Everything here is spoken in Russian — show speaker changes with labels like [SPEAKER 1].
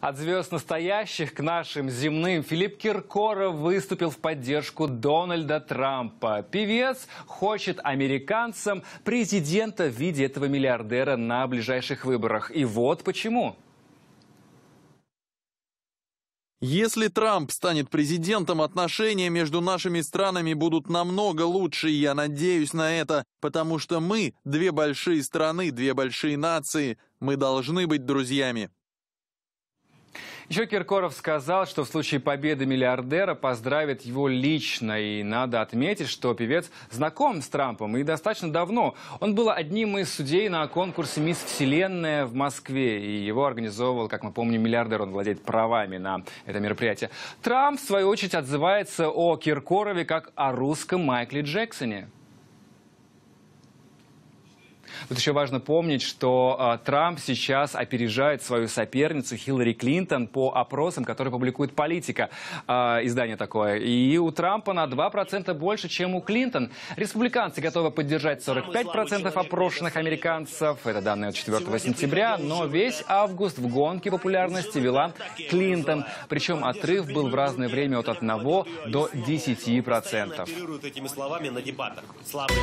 [SPEAKER 1] От звезд настоящих к нашим земным Филипп Киркоров выступил в поддержку Дональда Трампа. Певец хочет американцам президента в виде этого миллиардера на ближайших выборах. И вот почему. Если Трамп станет президентом,
[SPEAKER 2] отношения между нашими странами будут намного лучше, я надеюсь на это, потому что мы – две большие страны, две большие нации, мы должны быть друзьями.
[SPEAKER 1] Еще Киркоров сказал, что в случае победы миллиардера поздравит его лично. И надо отметить, что певец знаком с Трампом и достаточно давно. Он был одним из судей на конкурсе «Мисс Вселенная» в Москве. И его организовывал, как мы помним, миллиардер. Он владеет правами на это мероприятие. Трамп, в свою очередь, отзывается о Киркорове как о русском Майкле Джексоне. Тут еще важно помнить, что э, Трамп сейчас опережает свою соперницу Хиллари Клинтон по опросам, которые публикует «Политика», э, издание такое. И у Трампа на 2% больше, чем у Клинтон. Республиканцы готовы поддержать 45% опрошенных американцев. Это данные от 4 сентября. Но весь август в гонке популярности вела Клинтон. Причем отрыв был в разное время от 1 до 10%. Постоянно оперируют этими словами на дебатах. Славный